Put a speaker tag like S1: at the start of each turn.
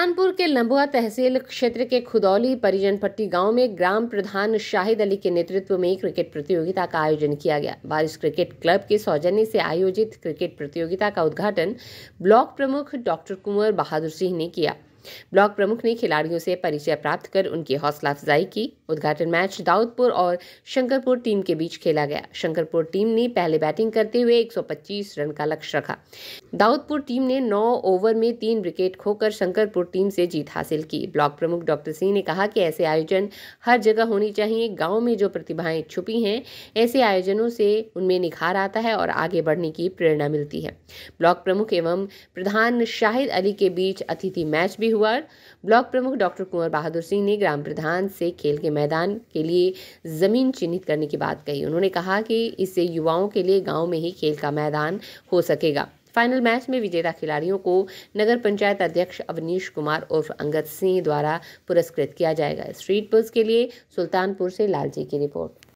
S1: सुल्तानपुर के लंबुआ तहसील क्षेत्र के खुदौली परिजन पट्टी गांव में ग्राम प्रधान शाहिद अली के नेतृत्व में क्रिकेट प्रतियोगिता का आयोजन किया गया बारिश क्रिकेट क्लब के सौजन्य से आयोजित क्रिकेट प्रतियोगिता का उद्घाटन ब्लॉक प्रमुख डॉक्टर कुंवर बहादुर सिंह ने किया ब्लॉक प्रमुख ने खिलाड़ियों से परिचय प्राप्त कर उनकी हौसला अफजाई की उद्घाटन मैच दाऊदपुर और शंकरपुर टीम के बीच खेला गया शंकरपुर टीम ने पहले बैटिंग करते हुए 125 रन का लक्ष्य रखा दाऊदपुर टीम ने 9 ओवर में तीन विकेट खोकर शंकरपुर टीम से जीत हासिल की ब्लॉक प्रमुख डॉक्टर सिंह ने कहा कि ऐसे आयोजन हर जगह होनी चाहिए गाँव में जो प्रतिभाएं छुपी हैं ऐसे आयोजनों से उनमें निखार आता है और आगे बढ़ने की प्रेरणा मिलती है ब्लॉक प्रमुख एवं प्रधान शाहिद अली के बीच अतिथि मैच भी हुआ ब्लॉक प्रमुख डॉक्टर कुंवर बहादुर सिंह ने ग्राम प्रधान से खेल के मैदान के लिए ज़मीन चिन्हित करने की बात कही उन्होंने कहा कि इससे युवाओं के लिए गाँव में ही खेल का मैदान हो सकेगा फाइनल मैच में विजेता खिलाड़ियों को नगर पंचायत अध्यक्ष अवनीश कुमार उर्फ अंगद सिंह द्वारा पुरस्कृत किया जाएगा स्ट्रीट बस के लिए सुल्तानपुर से लालजी की रिपोर्ट